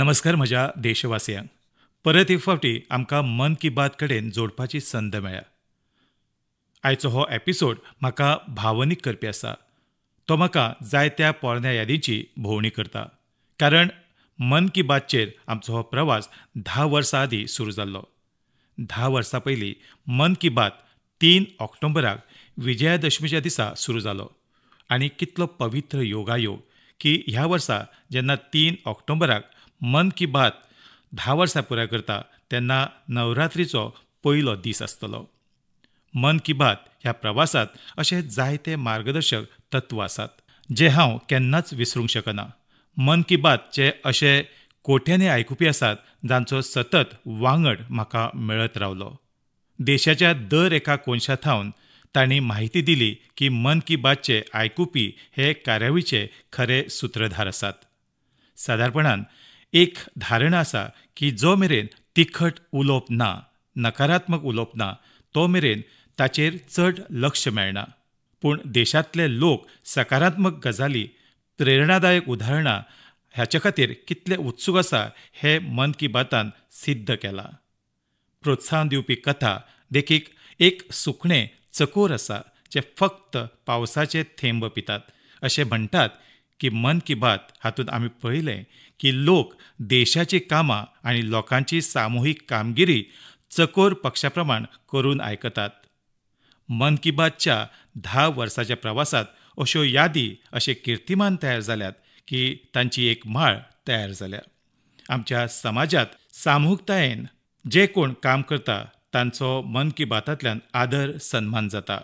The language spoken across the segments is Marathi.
नमस्कार म्हज्या देशवासियांक परत एक फावटी आमकां मन की बात कडेन जोडपाची संद मेळ्या आयचो हो एपिसोड म्हाका भावनीक करपी आसा तो म्हाका जायत्या पोरण्या यादीची भोंवडी करता कारण मन की बातचेर आमचो हो प्रवास धा वर्सां आदीं सुरू जाल्लो धा वर्सां पयलीं मन की बात तीन ऑक्टोबराक विजयादशमीच्या दिसा सुरू जालो आनी कितलो पवित्र योगायोग की ह्या वर्सा जेन्ना तीन ऑक्टोबराक मन की बात धा वर्सां पुराय करता तेन्ना नवरात्रीचो पयलो दीस आसतलो मन की बात ह्या प्रवासात अशे जायते मार्गदर्शक तत्व आसात जे हांव केन्नाच विसरूंक शकना मन की बात जे अशे कोट्यांनी आयकुपी आसात जांचो सतत वांगड म्हाका मेळत रावलो देशाच्या दर एका कोनशा थावन तांणी म्हायती दिली की मन की बातचे आयकुपी हे कार्यावळीचे खरे सूत्रधार आसात सादारणपणान एक धारणा आसा की जो मेरेन तिखट उलोवप ना नकारात्मक उलोवप ना तो मेरेन ताचेर चड लक्ष मेळना पूण देशांतले लोक सकारात्मक गजाली प्रेरणादायक उदाहरणां हाचे खातीर कितले उत्सूक आसा हे मन की बातान सिद्ध केला प्रोत्साहन दिवपी कथा देखीक एक सुकणें चकोर आसा जे फक्त पावसाचे थेंब पितात अशें म्हणटात की मन की बात हातून आम्ही पहिले की लोक देशाची कामां आणि लोकांची सामूहिक कामगिरी चकोर पक्षा प्रमाण करून ऐकतात मन की बातच्या दहा वर्षाच्या प्रवासात अशो यादी असे कीर्तिमान तयार झाल्यात की त्यांची एक माळ तयार झाल्या आमच्या समाजात सामूहिकतायेन जे कोण काम करता तांचो मन की बातातल्यान आदर सन्मान जाता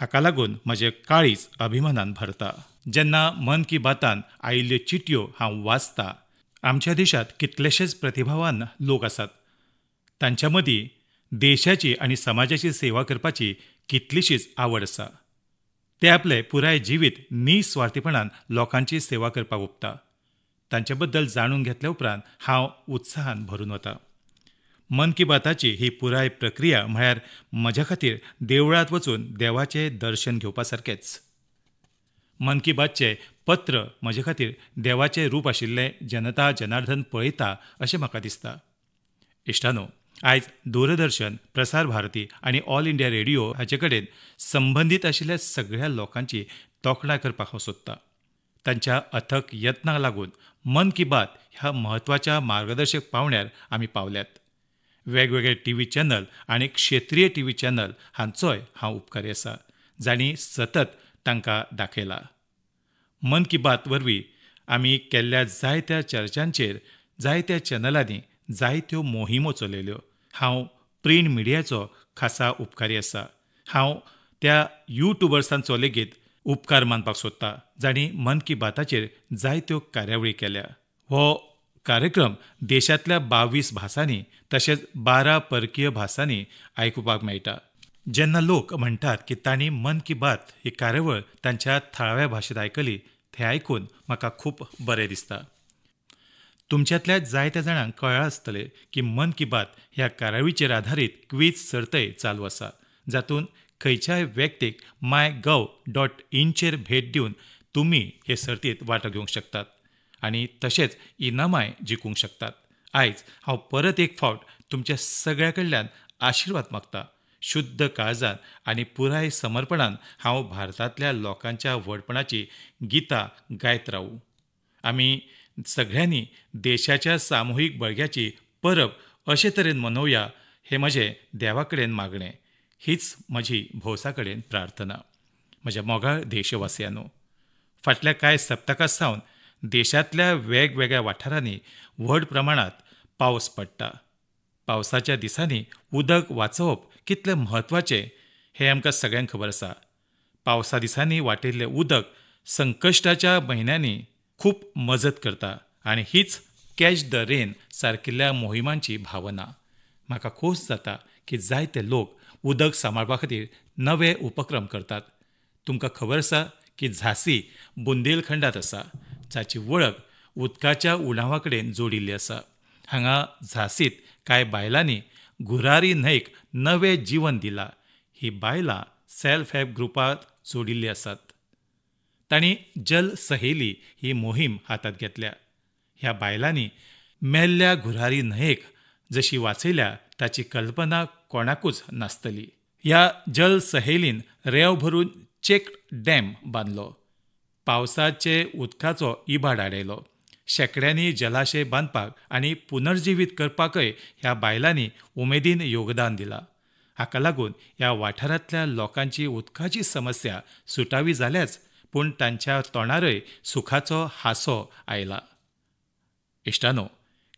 हाका लागून म्हजें काळीज अभिमानान भरता जेन्ना मन की बातान आयिल्ल्यो चिटयो हांव वाचतां आमच्या देशांत कितलेशेच प्रतिभावान लोक आसात तांच्या मदीं देशाची आनी समाजाची सेवा करपाची कितलीशीच आवड आसा ते आपले पुराय जिवीत निस्वार्थीपणान लोकांची सेवा करपाक ओपता तांचे बद्दल जाणून घेतल्या उपरांत हांव उत्साहान भरून वता मन की बाताची ही पुराय प्रक्रिया म्हळ्यार म्हज्या खातीर देवळांत वचून देवाचें दर्शन घेवपा सारकेंच मन की बातचें पत्र म्हजे खातीर देवाचे रूप आशिल्ले जनता जनार्दन पळयता अशें म्हाका दिसता इश्टानो आयज दूरदर्शन प्रसार भारती आनी ऑल इंडिया रेडिओ हाचे कडेन संबंदीत आशिल्ल्या सगळ्या लोकांची तोखणाय करपाक हांव सोदतां तांच्या अथक यत्नाक लागून मन की बात ह्या म्हत्वाच्या मार्गदर्शक पावण्यार आमी पावल्यात वेगवेगळे टी व्ही चॅनल आनी क्षेत्रीय टी व्ही चॅनल हांचोय हांव उपकारी आसा जाणी सतत तांकां दाखयला मन की बात वरवीं आमी केल्ल्या जायत्या चर्चांचेर जायत्या चॅनलांनी जायत्यो मोहिमो चलयल्यो हांव प्रिंट मिडियाचो खासा उपकारी आसा हांव त्या युट्युबर्सांचो लेगीत उपकार मानपाक सोदतां जाणीं मन की बाताचेर जायत्यो कार्यावळी केल्या हो कार्यक्रम देशांतल्या बावीस भासांनी तशेंच बारा परकीय भासांनी आयकुपाक मेळटा ज्यांना लोक म्हणतात की तांणी मन की बात ही कार्यावळ त्यांच्या थळाव्या भाषेत ऐकली हे ऐकून म्हाका खूप बरे दिसता तुमच्यातल्या जायत्या जाणांक कळ्ळां आसतलें की मन की बात ह्या कार्यावळीचेर आधारीत क्वीज सर्तय चालू आसा जातून खंयच्याय व्यक्तीक माय गव डॉट इनचेर भेट दिवन तुम्ही हे सर्तीत वांटो घेवंक शकतात आनी तशेंच इनामाय जिखूंक शकतात आयज हांव परत एक फावट तुमच्या सगळ्या कडल्यान आशिर्वाद मागतां शुद्ध काळजात आणि पुराय समर्पणान हांव भारतातल्या लोकांच्या व्हडपणाची गीता गायत रावूं आमी सगळ्यांनी देशाच्या सामूहिक बळग्याची परब अशे तरेन मनोवया हे म्हजें देवा कडेन मागणें हीच म्हजी भोवसा कडेन प्रार्थना म्हज्या मोगाळ देशवासियांनो फाटल्या कांय सप्तकां सावन देशांतल्या वेगवेगळ्या वाठारांनी व्हड प्रमाणांत पावस पडटा पावसाच्या दिसांनी उदक वाचोवप कितलें म्हत्वाचें हें आमकां सगळ्यांक खबर आसा पावसा दिसांनी वाटिल्लें उदक संकश्टाच्या म्हयन्यांनी खूब मजत करता आनी हीच कॅच द रेन सारकिल्ल्या मोहिमांची भावना म्हाका खोस जाता की जायते लोक उदक सांबाळपा खातीर नवे उपक्रम करतात तुमकां खबर आसा की झांसी बुंदेलखंडांत आसा जाची वळख उदकाच्या उणावा कडेन जोडिल्ली आसा हांगा झांसीत कांय बायलांनी गुरारी न्हयक नवे जीवन दिला, ही बायलां सेल्फ हेल्प ग्रुपात जोडिल्ली आसात ताणी जल सहेली ही मोहीम हातात घेतल्या ह्या बायलांनी मेल्ल्या घुरारी न्हयेक जशी वाचयल्या ताची कल्पना कोणाकूच नासतली ह्या जल सहेलीन रेव भरून चेक डॅम बांदलो पावसाचे उदकाचो इबाड आडयलो शेकड्यांनी जलाशय बांधपाक आनी पुनर्जीवीत करपाकय ह्या बायलांनी उमेदीन योगदान दिला हाका लागून ह्या वाठारांतल्या लोकांची उदकाची समस्या सुटावी जाल्याच पूण तांच्या तोंडारय सुखाचो हासो आयला इश्टानो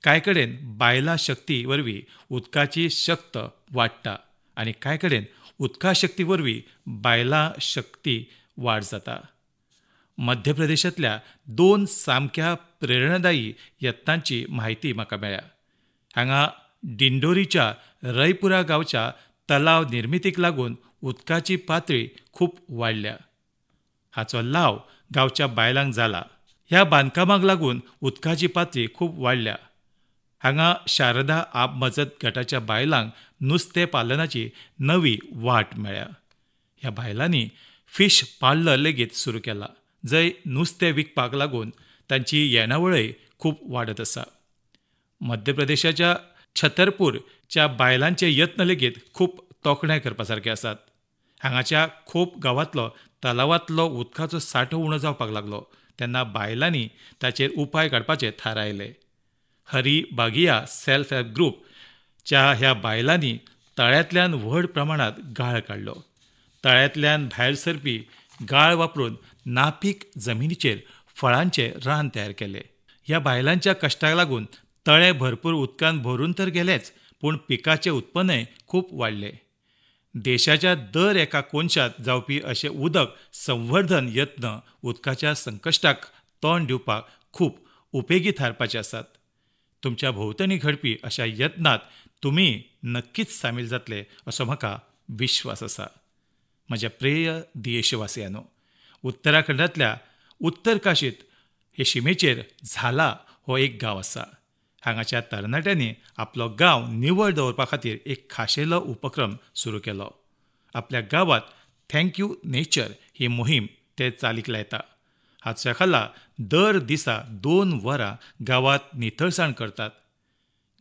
कांय कडेन बायला शक्ती वरवीं उदकाची शक्त वाडटा आनी कांय कडेन उदका शक्ती वरवीं बायलां शक्ती वाड जाता मध्य प्रदेशातल्या दोन सामक्या प्रेरणादायी यत्नांची माहिती म्हाका मेळ्या हांगा डिंडोरीच्या रयपुरा गांवच्या तलाव निर्मितीक लागून उदकाची पातळी खूप वाडल्या हाचो लाव गांवच्या बायलांक जाला ह्या बांदकामाक लागून उदकाची पातळी खूप वाडल्या हांगा शारदा आप मजत गटाच्या बायलांक नुस्तें पालनाची नवी वाट मेळ्या ह्या बायलांनी फिश पार्लर लेगीत सुरू केला जंय नुस्तें विकपाक लागून तांची येणावळय खूब वाडत आसा मध्य प्रदेशाच्या छतरपूरच्या बायलांचे यत्न लेगीत खूब तोखणाय करपा सारके आसात हांगाच्या खूब गांवांतलो तलावांतलो उदकाचो साठो उणो जावपाक लागलो तेन्ना बायलांनी ताचेर उपाय काडपाचे थारायले हरी बागिया सेल्फ हेल्प ग्रुपच्या ह्या बायलांनी तळ्यांतल्यान व्हड प्रमाणांत गाळ काडलो तळ्यांतल्यान भायर सरपी गाळ वापरून नापीक जमिनीचेर फळांचे रान तयार केले ह्या बायलांच्या कष्टाक लागून तळे भरपूर उदकान भरून तर गेलेच पूण पिकाचे उत्पन्नय खूप वाढले देशाच्या दर एका कोनशात जावपी असे उदक संवर्धन यत्न उदकाच्या संकश्टाक तोंड दिवपाक खूप उपेगी थारपाचे आसात तुमच्या भोवतणी घडपी अशा यत्नात तुम्ही नक्कीच सामील जातले असो म्हाका विश्वास आसा म्हज्या प्रेय देशवासियानो उत्तराखंडातल्या उत्तरकाशीत हे शिमेचेर झाला हो एक गांव आसा हांगाच्या तरणाट्यांनी आपलो गांव निवळ दवरपा खातीर एक खाशेलो उपक्रम सुरू केलो आपल्या गावात थँक्यू नेचर ही मोहीम ते चालीक लायता हाच्या खाला दर दिसा दोन वरां गावात नितळसाण करतात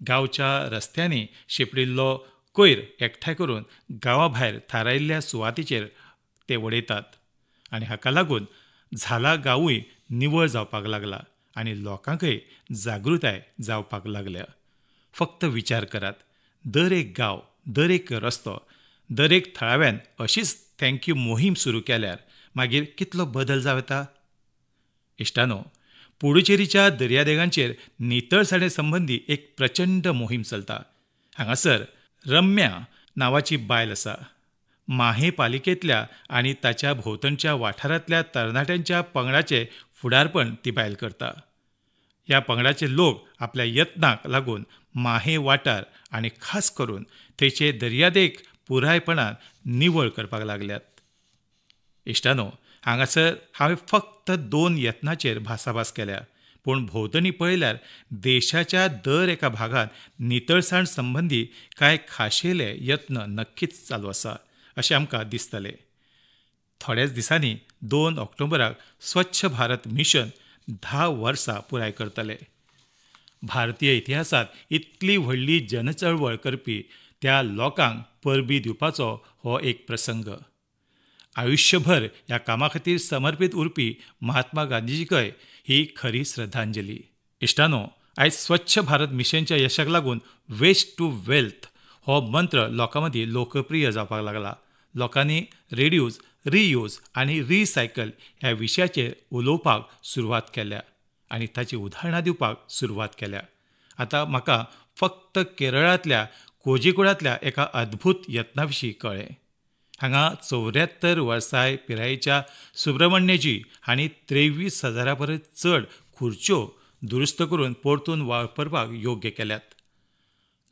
गांवच्या रस्त्यांनी शिंपडिल्लो कोयर एकठांय करून गांवा भायर थारायिल्ल्या सुवातीचेर ते वडयतात आणि हाका लागून झाला गांवूय निवळ जावपाक लागला आनी लोकांकय जागृताय जावपाक लागल्या फक्त विचार करात दर एक गाव दर एक रस्तो दर एक थळाव्यान अशीच थँक्यू मोहीम सुरू केल्यार मागीर कितलो बदल जावं येता इश्टानो पुडुचेरीच्या दर्यादेगांचेर नितळसाणे संबंदी एक प्रचंड मोहीम चलता हांगासर रम्या नावाची बायल आसा माहे पालिकेतल्या आणि त्याच्या भोवतणच्या वाठारातल्या तरणाट्यांच्या पंगडाचे फुडारपण ती बैल करता या पंगडाचे लोक आपल्या यत्नाक लागून माहे वाटार आणि खास करून तेचे दर्यादेग पुरायपणान निवळ करपाक लागल्यात इश्टानो हांगासर हांवें फक्त दोन यत्नाचेर भासाभास केल्या पूण भोंवतणी पळयल्यार देशाच्या दर एका भागात नितळसाण संबंधी कांय खाशेले यत्न नक्कीच चालू आसात अशें आमकां दिसतलें थोड्याच दिसांनी दोन ऑक्टोबराक स्वच्छ भारत मिशन धा वर्सां पुराय करतले भारतीय इतिहासांत इतली व्हडली जनचळवळ करपी त्या लोकांक परबी दिवपाचो हो एक प्रसंग आयुष्यभर ह्या कामा खातीर समर्पीत उरपी महात्मा गांधीजीकय ही खरी श्रद्धांजली इश्टानो आयज स्वच्छ भारत मिशनच्या यशाक लागून वेस्ट टू वेल्थ हो मंत्र लोकां मदीं लोकप्रिय जावपाक लागला लोकांनी रेड्यूज रियूज आणि रिसायकल ह्या विषयाचे उलोवपाक सुरवात केल्या आनी ताची उदाहरणां दिवपाक सुरवात केल्या आतां म्हाका फक्त केरळांतल्या कोजिकोडांतल्या एका अद्भूत यत्ना विशीं कळ्ळें हांगा चौऱ्यात्तर वर्साय पिरायेच्या सुब्रमण्यजी हांणी त्रेवीस हजारा परस चड खुर्च्यो दुरुस्त करून परतून वापरपाक योग्य केल्यात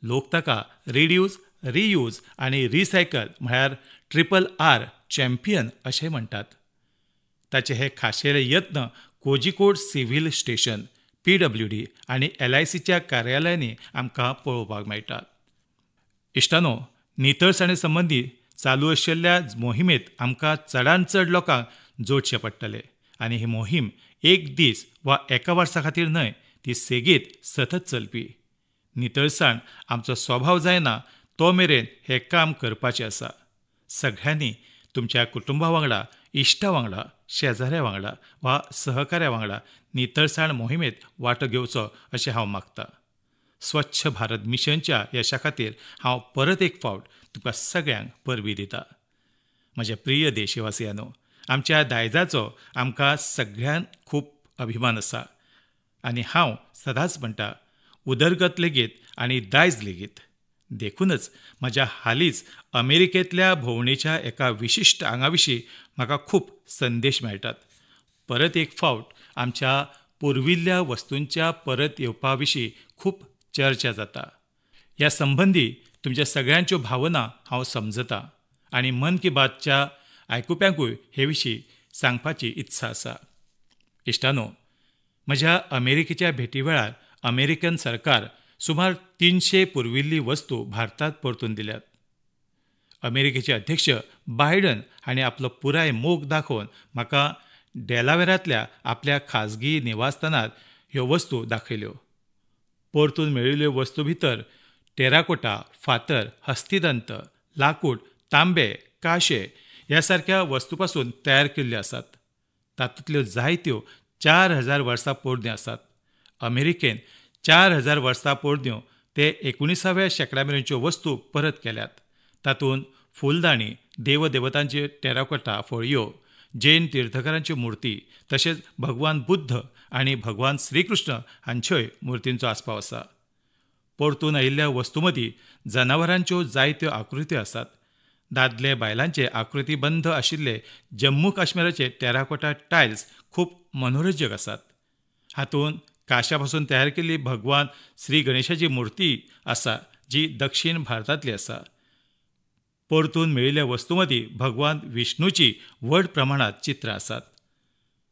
लोक ताका रेडिओज रियूज आणि रिसायकल म्हणजे ट्रिपल आर चॅम्पियन असे म्हणतात त्याचे हे खाशेले यत्न Kozhikode civil station P W D आनी एल आय सीच्या कार्यालयांनी आमकां पळोवपाक मेळटात इश्टानो नितळसाणे संबंदी चालू आशिल्ल्या मोहिमेत आमकां चडान चड लोकांक जोडचें पडटले आनी ही मोहीम एक दीस वा एका वर्सा खातीर न्हय ती सेगीत सतत चलपी नितळसाण आमचो स्वभाव जायना तो मेरेन हें काम करपाचें आसा सगळ्यांनी तुमच्या कुटुंबा वांगडा इश्टा वांगडा शेजाऱ्या वांगडा वा सहकाऱ्या वांगडा नितळसाण मोहिमेत वांटो घेवचो अशें हांव मागतां स्वच्छ भारत मिशनच्या यशा खातीर हांव परत एक फावट तुका सगळ्यांक परबी दितां म्हज्या प्रिय देशवासियांनो आमच्या दायजाचो आमकां सगळ्यांत खूब अभिमान आसा आनी हांव सदांच म्हणटा उदरगत लेगीत आनी दायज लेगीत देखूनच म्हज्या हालींच अमेरिकेतल्या भोंवडेच्या एका विशिश्ट आंगाविशीं म्हाका खूब संदेश मेळटात परत एक फावट आमच्या पुर्विल्ल्या वस्तूंच्या परत येवपा खूप खूब चर्चा जाता ह्या संबंदी तुमच्या सगळ्यांच्यो भावना हांव समजतां आनी मन की बातच्या आयकुप्यांकूय हे विशीं सांगपाची इत्सा आसा इश्टानो म्हज्या अमेरिकेच्या भेटी वेळार अमेरिकन सरकार सुमार तीनशे पूर्वीली वस्तू भारतात परतून दिल्यात अमेरिकेचे अध्यक्ष बायडन हांणी आपलो पुराय मोग दाखोवन म्हाका डेलावेरांतल्या आपल्या खाजगी निवासस्थानांत ह्यो वस्तू दाखयल्यो परतून मेळिल्ल्यो वस्तू भितर टेराकोटा फातर हस्तिदंत लाकूड तांबे काशे ह्या सारख्या वस्तू पासून तयार केल्ल्यो आसात तातूंतल्यो जायत्यो चार हजार वर्सां पोरण्यो आसात अमेरिकेन चार हजार वर्सां पोरण्यो ते एकुणिसाव्या शेंकडा मेरेनच्यो वस्तू परत केल्यात तातूंत फुलदाणी देवदेवतांचे टेराकोटा फळयो जैन तीर्थकरांची मुर्ती तशेंच भगवान बुद्ध आनी भगवान श्रीकृष्ण हांच्योय मुर्तींचो आस्पाव आसा परतून आयिल्ल्या वस्तू मदीं जनावरांच्यो जायत्यो आकृत्यो आसात दादले बायलांचे आकृतीबंध आशिल्ले जम्मू काश्मीराचे टेराकोटा टायल्स खूब मनोरंजक आसात हातूंत काशापासून तयार केल्ली भगवान श्री गणेशाची मूर्ती असा जी दक्षिण भारतातली असा परतून मेळिल्ल्या वस्तूमध्ये भगवान विष्णूची व्हड प्रमाणात चित्रां आसात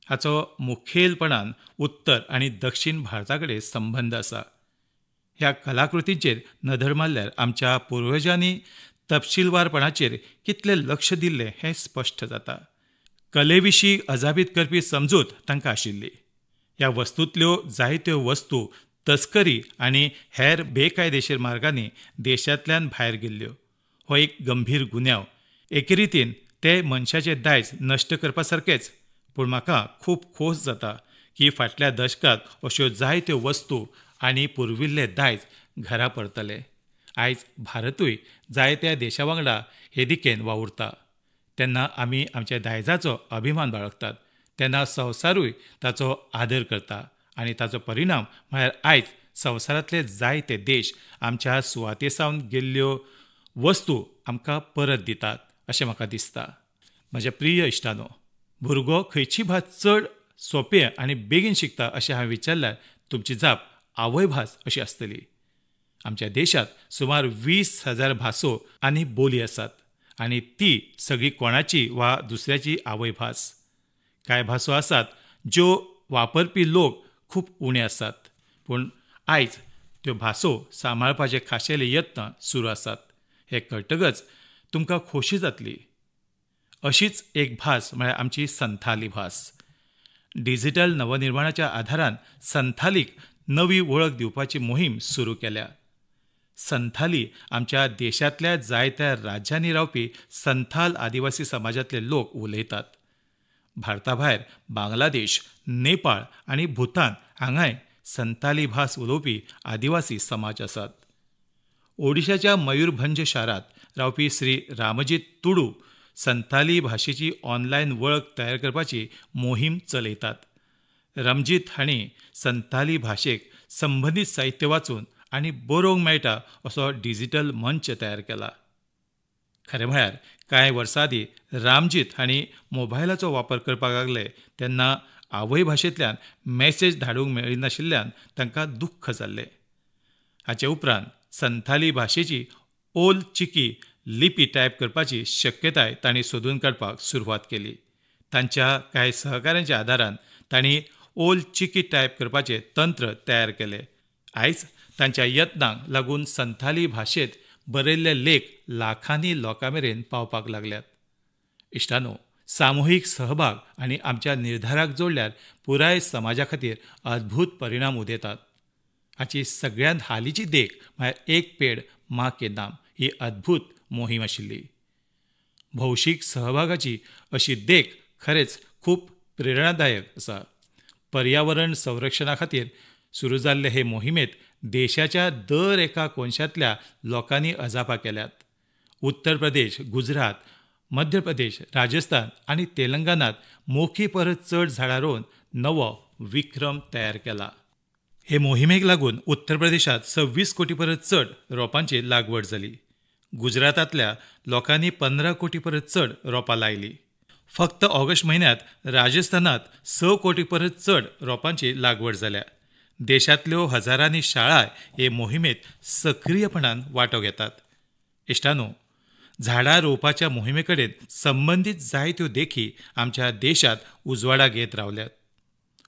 हाचो मुखेलपणान उत्तर आनी दक्षिण भारताकडे संबंध आसा ह्या कलाकृतींचेर नदर मारल्यार आमच्या पुर्वजांनी तपशीलवारपणाचेर कितलें लक्ष दिल्लें हें स्पश्ट जाता कलेविशीं अजाबीत करपी समजूत तांकां आशिल्ली या वस्तूंतल्यो जायत्यो वस्तू तस्करी आणि हेर बेकायदेशीर मार्गांनी देशातल्यान भायर गेल्ल्यो हो एक गंभीर गुन्यांव एके रितीन ते मनशाचे दायज नश्ट करपा सारकेच पूण म्हाका खूब खोस जाता की फाटल्या दशकांत अश्यो जायत्यो वस्तू आनी पुर्विल्ले दायज घरा परतले आयज भारतूय जायत्या देशा वांगडा हे दिकेन वावुरता तेन्ना आमी आमच्या दायजाचो अभिमान बाळगतात तेन्ना संवसारूय ताचो आदर करता आनी ताचो परिणाम म्हळ्यार आयज संवसारांतले जायते देश आमच्या सुवाते सावन गेल्ल्यो वस्तू आमकां परत दितात अशें म्हाका दिसता म्हज्या प्रिय इश्टानो भुरगो खंयची भास चड सोपें आनी बेगीन शिकता अशें हांवें विचारल्यार तुमची जाप आवय भास अशी आसतली आमच्या देशांत सुमार वीस हजार भासो आनी बोली आसात आनी ती सगळी कोणाची वा दुसऱ्याची आवय भास कांय भासो आसात ज्यो वापरपी लोक खूब उणे आसात पूण आयज त्यो भासो सांबाळपाचे खाशेले यत्न सुरू आसात हे कळटकच तुमकां खोशी जातली अशीच एक भास म्हळ्यार आमची संथाली भास डिजिटल नवनिर्माणाच्या आधारान संथालीक नवी वळख दिवपाची मोहीम सुरू केल्या संथाली आमच्या देशांतल्या जायत्या राज्यांनी रावपी संथाल आदिवासी समाजातले लोक उलयतात भारताभायर बांगलादेश नेपाळ आणि भूतान हांगाय संताली भास उलोवपी आदिवासी समाज आसात ओडिशाच्या मयूरभंज शारात रावपी श्री रामजीत तुडू संताली भाषेची ऑनलाईन वळख तयार करपाची मोहीम चलयतात रमजीत हाणी संताली भाषेक संबंधित साहित्य वाचून आणि बरोवंक मेळटा असो डिजिटल मंच तयार केला खरें म्हळ्यार कांय वर्सांदी रामजीत हांणी मोबायलाचो वापर करपाक लागले तेन्ना आवय भाशेंतल्यान मॅसेज धाडूंक मेळनाशिल्ल्यान तांकां दुख्ख जाल्लें हाचे उपरांत संथाली भाशेची ओल चिकी लिपी टायप करपाची शक्यताय तांणी सोदून काडपाक सुरवात केली तांच्या कांय सहकाऱ्यांच्या आदारान तांणी ओल चिकी टायप करपाचें तंत्र तयार केलें आयज तांच्या यत्नांक लागून संथाली भाशेंत बरयल्ले लेख लाखांनी लोकां मेरेन पावपाक लागल्यात इश्टानो सामुहीक सहभाग आनी आमच्या निर्धाराक जोडल्यार पुराय समाजा खातीर अद्भूत परिणाम उदेतात हाची सगळ्यांत हालीची देख म्हळ्यार एक पेड मा के नाम ही अद्भूत मोहीम आशिल्ली भौशीक सहभागाची अशी देख खरेंच खूप प्रेरणादायक आसा पर्यावरण संरक्षणा खातीर सुरू जाल्ले हे मोहिमेत देशाच्या दर एका कोनशातल्या लोकांनी अजापा केल्यात उत्तर प्रदेश गुजरात मध्य प्रदेश राजस्थान आणि तेलंगणात मोखी परस चढ झाडां रोवून नवो विक्रम तयार केला हे मोहिमेक लागून उत्तर प्रदेशात सव्वीस कोटी परत चढ रोपांची लागवड झाली गुजरातातल्या लोकांनी पंधरा कोटी परत चड रोपां लायली फक्त ऑगस्ट महिन्यात राजस्थानात स कोटी परत चड रोपांची लागवड जाल्या देशातल्यो हजारांनी शाळा हे मोहिमेत सक्रियपणान वाटो घेतात इश्टानो झाडां रोवपाच्या मोहिमे कडेन संबंदीत जायत्यो देखी आमच्या देशात उजवाडा घेत रावल्यात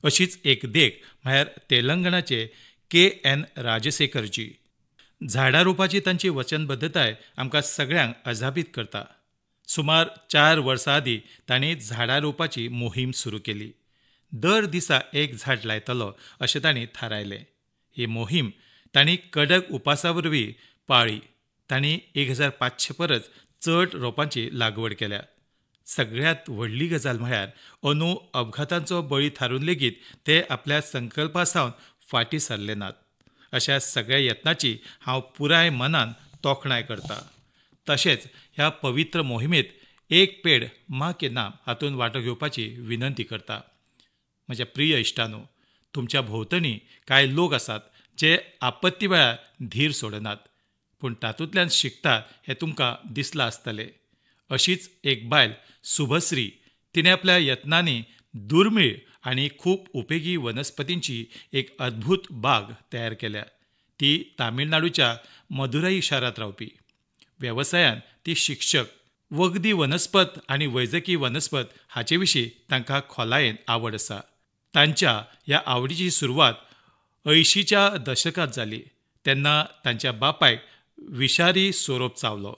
अशीच एक देख म्हळ्यार तेलंगणाचे के एन राजशेखरजी झाडां रोवपाची तांची वचनबद्धताय आमकां सगळ्यांक अजापीत करता सुमार चार वर्सां आदीं तांणी झाडां रोवपाची मोहीम सुरू केली दर दिसा एक झाड लायतलो अशें तांणी थारायलें ही मोहीम तांणी कडक उपासा वरवीं पाळी तांणी एक हजार पांचशे परस चड रोपांची लागवड केल्या सगळ्यात व्हडली गजाल म्हळ्यार अंदू अपघातांचो बळी थारून लेगीत ते आपल्या संकल्पा सावन फाटी सरले नात अशा सगळ्या यत्नाची हांव पुराय मनान तोखणाय करता तशेंच ह्या पवित्र मोहिमेत एक पेड मा के नाम हातूंत वांटो घेवपाची विनंती करता म्हज्या प्रिय इष्टानो तुमच्या भोंवतणी कांय लोक आसात जे आपत्ती वेळार धीर सोडनात पूण तातूंतल्यान शिकतात हें तुमकां दिसलां आसतलें अशीच एक बायल सुभश्री तिणें आपल्या यत्नांनी दुर्मिळ आनी खूब उपेगी वनस्पतींची एक अद्भूत बाग तयार केल्या ती तामिळनाडूच्या मदुराई शारांत रावपी वेवसायान ती शिक्षक वखदी वनस्पत आनी वैजकी वनस्पत हाचे विशीं तांकां खोलायेन आवड आसा त्यांच्या या आवडीची सुरुवात ऐंशीच्या दशकात झाली त्यांना त्यांच्या बापायक विषारी सोरोप चावलो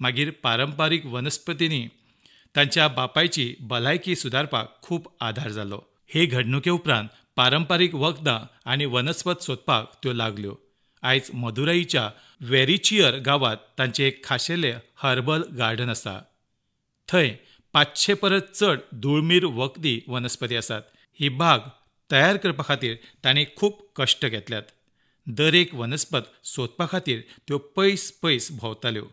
मागीर पारंपारीक वनस्पतींनी तांच्या बापायची भलायकी सुदारपाक खूप आधार जालो हे घडणुके उपरांत पारंपारीक वखदां आनी वनस्पत सोदपाक त्यो लागल्यो आयज मदुराईच्या वेरिचियर गांवांत तांचे एक खाशेले हर्बल गार्डन आसा थंय पांचशे परस चड दुळमीर वखदी वनस्पती आसात ही बाग तयार करपा खातीर ताणें खूब कश्ट घेतल्यात एक वनस्पत सोदपा खातीर त्यो पयस पयस भोंवताल्यो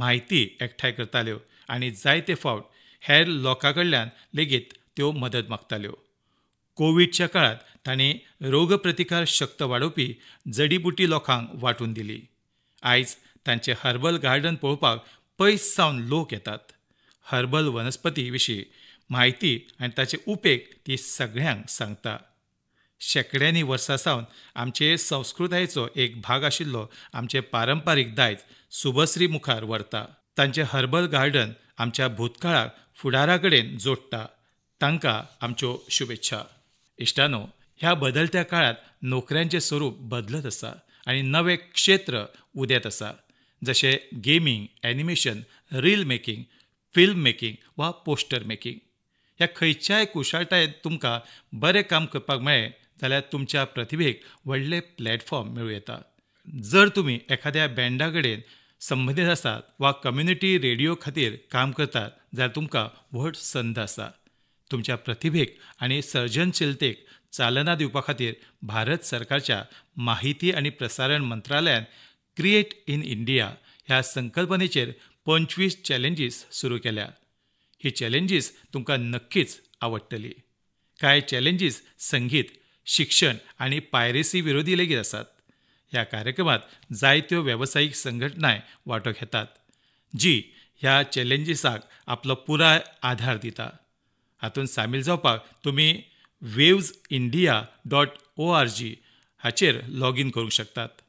म्हायती एकठांय करताल्यो आनी जायते फावट हेर लोकां कडल्यान लेगीत त्यो मदत मागताल्यो कोविडच्या काळांत ताणें रोग प्रतिकार शक्त वाडोवपी जडीबुटी लोकांक वांटून दिली आयज तांचें हर्बल गार्डन पळोवपाक पयस सावन लोक येतात हर्बल वनस्पती विशीं माहिती आणि ताचे उपेग ती सगळ्यांक सांगता शेकड्यांनी वर्सां सावन आमचे संस्कृतायेचो एक भाग आशिल्लो आमचे पारंपारीक दायज सुभश्री मुखार व्हरता तांचे हर्बल गार्डन आमच्या भूतकाळाक फुडारा कडेन जोडटा तांकां आमच्यो शुभेच्छा इश्टानो ह्या बदलत्या काळांत नोकऱ्यांचें स्वरूप बदलत आसा आनी नवे क्षेत्र उदेत आसा जशें gaming animation reel making film making वा पोस्टर मेकिंग ह्या खंयच्याय कुशळटायेंत तुमकां बरें काम करपाक मेळ्ळें जाल्यार तुमच्या प्रतिभेक व्हडलें प्लॅटफॉर्म मेळूं येता जर तुमी एखाद्या बँडा कडेन संबंदीत आसात वा कम्युनिटी रेडिओ खातीर काम करतात जाल्यार तुमकां व्हड संद आसा तुमच्या प्रतिभेक आनी सर्जनशीलतेक चालना दिवपा खातीर भारत सरकारच्या माहिती आनी प्रसारण मंत्रालयान क्रिएट इन इंडिया ह्या संकल्पनेचेर पंचवीस चॅलेंजीस सुरू केल्यात ही चॅलेंजीस तुमकां नक्कीच आवडटली कांय चॅलेंजीस संगीत शिक्षण आनी पायरेसी विरोधी लेगीत आसात ह्या कार्यक्रमांत जायत्यो वेवसायीक संघटनाय वांटो घेतात जी ह्या चॅलेंजीसाक आपलो पुराय आधार दिता हातूंत सामील जावपाक तुमी waves India dot O R G हाचेर लॉग इन करूंक शकतात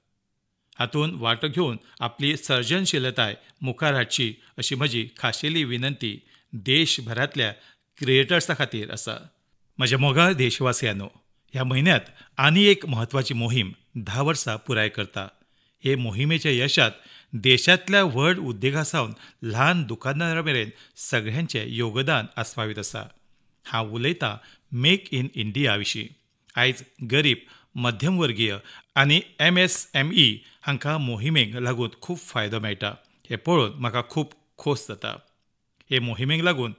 हातूंत वांटो घेवन आपली सर्जनशीलताय मुखार हाडची अशी म्हजी खाशेली विनंती देशभरातल्या क्रिएटर्सा खातीर आसा म्हज्या मोगाळ देशवासियांनो ह्या म्हयन्यांत आनी एक म्हत्वाची मोहीम धा वर्सां पुराय करता हे मोहिमेच्या यशात देशांतल्या व्हड उद्देगा सावन ल्हान दुकानदारां मेरेन सगळ्यांचें योगदान आस्पावीत आसा हांव उलयतां मेक इन इंडिया विशीं आयज गरीब मध्यमवर्गीय आनी M S M E e हांकां मोहिमेक लागून खूब फायदो मेळटा हें पळोवन म्हाका खूब खोस जाता हे मोहिमेक लागून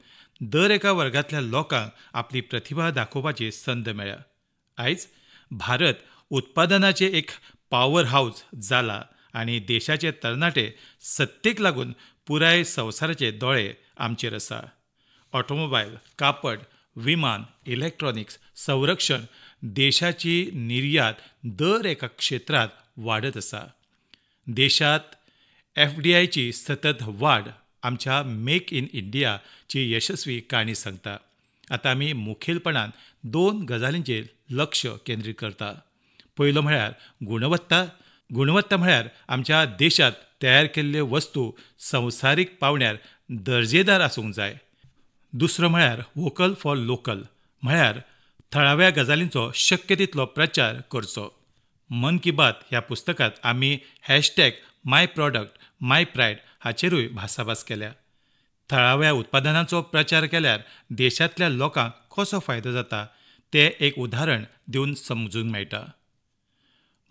दर एका वर्गातल्या लोकांक आपली प्रतिभा दाखोवपाची संद मेळ्ळ्या आयज भारत उत्पादनाचे एक पॉवर हाऊस जाला आणि देशाचे तरणाटे सत्तेक लागून पुराय संवसाराचे दोळे आमचेर आसा ऑटोमोबाईल कापड विमान इलेक्ट्रॉनिक्स संरक्षण देशाची निर्यात दर एका क्षेत्रात वाढत असा देशात एफ डी आयची सतत वाढ आमच्या मेक इन इंडियाची यशस्वी काणी सांगता आता आम्ही मुखेलपणान दोन गजालींचेर लक्ष केंद्रीत करता पयलो म्हळ्यार गुणवत्ता गुणवत्ता म्हळ्यार आमच्या देशात तयार केल्ल्यो वस्तू संवसारीक पावण्यार दर्जेदार आसूंक जाय दुसरो म्हळ्यार व्होकल फॉर लोकल म्हळ्यार थळाव्या गजालींचो शक्य तितलो प्रचार करचो मन की बात ह्या पुस्तकांत आमी hashtag my product my pride हाचेरूय भासाभास केल्या थळाव्या उत्पादनांचो प्रचार केल्यार देशांतल्या लोकांक कसो फायदो जाता तें एक उदाहरण दिवन समजूंक मेळटा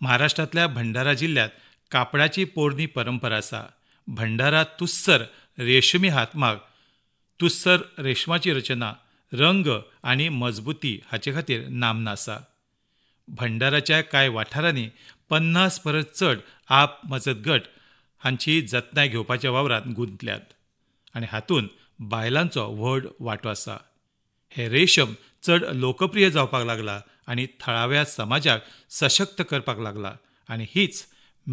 महाराष्ट्रांतल्या भंडारा जिल्ह्यात कापडाची पोरणी परंपरा आसा भंडारा तुस्सर रेशमी हातमाग तुस्सर रेशमाची रचना रंग आनी मजबूती हाचे खातीर नामना आसा भंडाराच्या कांय वाठारांनी पन्नास परस चड आप मजत गट हांची जतनाय घेवपाच्या वावरात गुंतल्यात आनी हातून बायलांचो व्हड वांटो आसा हे रेशम चड लोकप्रिय जावपाक लागला आनी थळाव्या समाजाक सशक्त करपाक लागला आनी हीच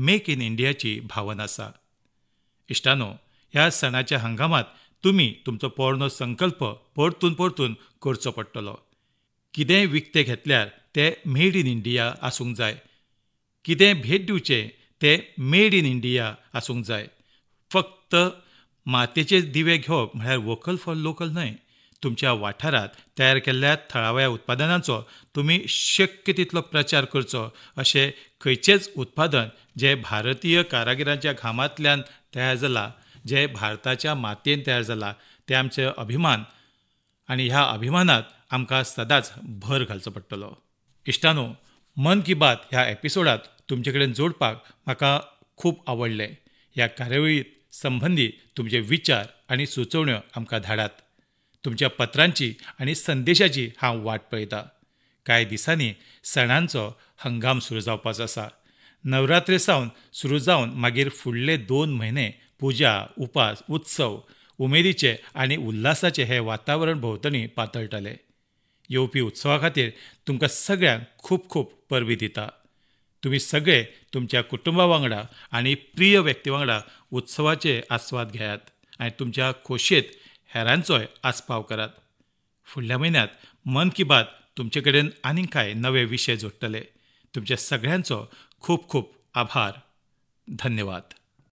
मेक इन इंडियाची भावना आसा इश्टानो ह्या सणाच्या हंगामात तुमी तुमचो पोरणो संकल्प परतून परतून करचो पडटलो कितेंय विकतें घेतल्यार तें मेड इन इंडिया आसूंक जाय कितेंय भेट दिवचें ते मेड इन इंडिया आसूंक जाय फक्त मातेचे दिवे घेवप म्हळ्यार वोकल फॉर लोकल न्हय तुमच्या वाठारांत तयार केल्ल्या थळाव्या उत्पादनांचो तुमी शक्य तितलो प्रचार करचो अशें खंयचेंच उत्पादन जें भारतीय कारागिरांच्या घामांतल्यान तयार जालां जें भारताच्या मातयेन तयार जालां तें आमचे अभिमान आनी ह्या अभिमानात आमकां सदांच भर घालचो पडटलो इश्टानो मन की बात ह्या एपिसोडात तुमचे कडेन जोडपाक म्हाका खूब आवडलें ह्या कार्यावळींत संबंदीत तुमचे विचार आनी सुचोवण्यो आमकां धाडात तुमच्या पत्रांची आनी संदेशाची हांव वाट पळयतां कांय दिसांनी सणांचो हंगाम सुरू जावपाचो आसा नवरात्रे सावन सुरू जावन मागीर फुडले दोन म्हयने पुजा उपास उत्सव उमेदीचे आनी उल्लासाचे हे वातावरण भोंवतणी पातळटले येवपी उत्सवा खातीर तुमकां सगळ्यांक खूब खूब परबीं दिता तुम्ही सगळे तुमच्या कुटुंबा वांगडा आनी प्रिय व्यक्ती वांगडा उत्सवाचे आस्वाद घ्यात आणि तुमच्या खोशेत हेरांचोय आस्पाव करात फुडल्या महिन्यात मन की बात तुमचे कडेन आनीक नवे विषय जोडटले तुमच्या सगळ्यांचो खूप खूप आभार धन्यवाद